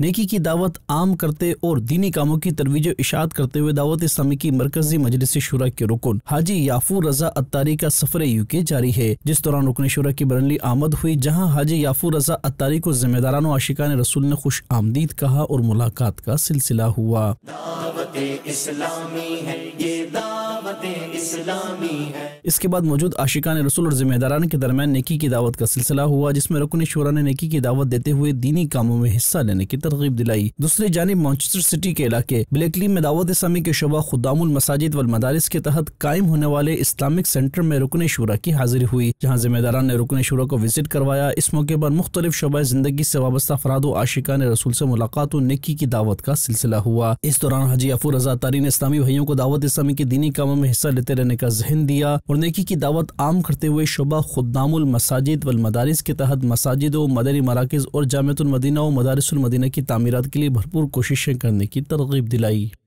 नेकी की दावत आम करते और दीनी कामों की तरवीज इशात करते हुए दावत इस्लामी की मरकजी मजलिस शुरा के रुकन हाजी याफू रजा अतारी का सफर यू के जारी है जिस दौरान रुकन शुरा की बरनली आमद हुई जहाँ हाजी याफू रजा अत्तारी को जिम्मेदारान आशिका ने रसूल ने खुश आमदीद कहा और मुलाकात का सिलसिला हुआ दावत इस्लामी है ये दावत इसके बाद मौजूद आशिका ने रसूल और जिम्मेदारान के दरमियान नेकी की दावत का सिलसिला हुआ जिसमें रुकन शोरा ने नेकी की दावत देते हुए दीनी कामों में हिस्सा लेने की तरगीब दिलाई दूसरी जानब मॉन्चेस्टर सिटी के इलाके ब्लैकली में दावत इस्लामी के शोबा खुदामुल मसाजिद वल मदारस के तहत कायम होने वाले इस्लामिक सेंटर में रुकन शुरा की हाजिरी हुई जहाँ जिम्मेदारान ने रुकन शुरा को विजिट करवाया इस मौके पर मुख्तलिफ शबा जिंदगी से वाबस्ता अफराद ने रसूल से मुलाकात और नेकी की दावत का सिलसिला हुआ इस दौरान हाजी अफूर रजा तारी ने इस्लामी भाइयों को दावत इस्लामी के दीनी कामों में हिस्सा लेते रहने का जहन दिया और नेकी की दावत आम करते हुए शुबा खुदामुल मसाजिद वल मदारिस के तहत मसाजिद व मदरी मराकज़ और जामतुलमदीना व मदारसमदीना की तमीरत के लिए भरपूर कोशिशें करने की तरगीब दिलाई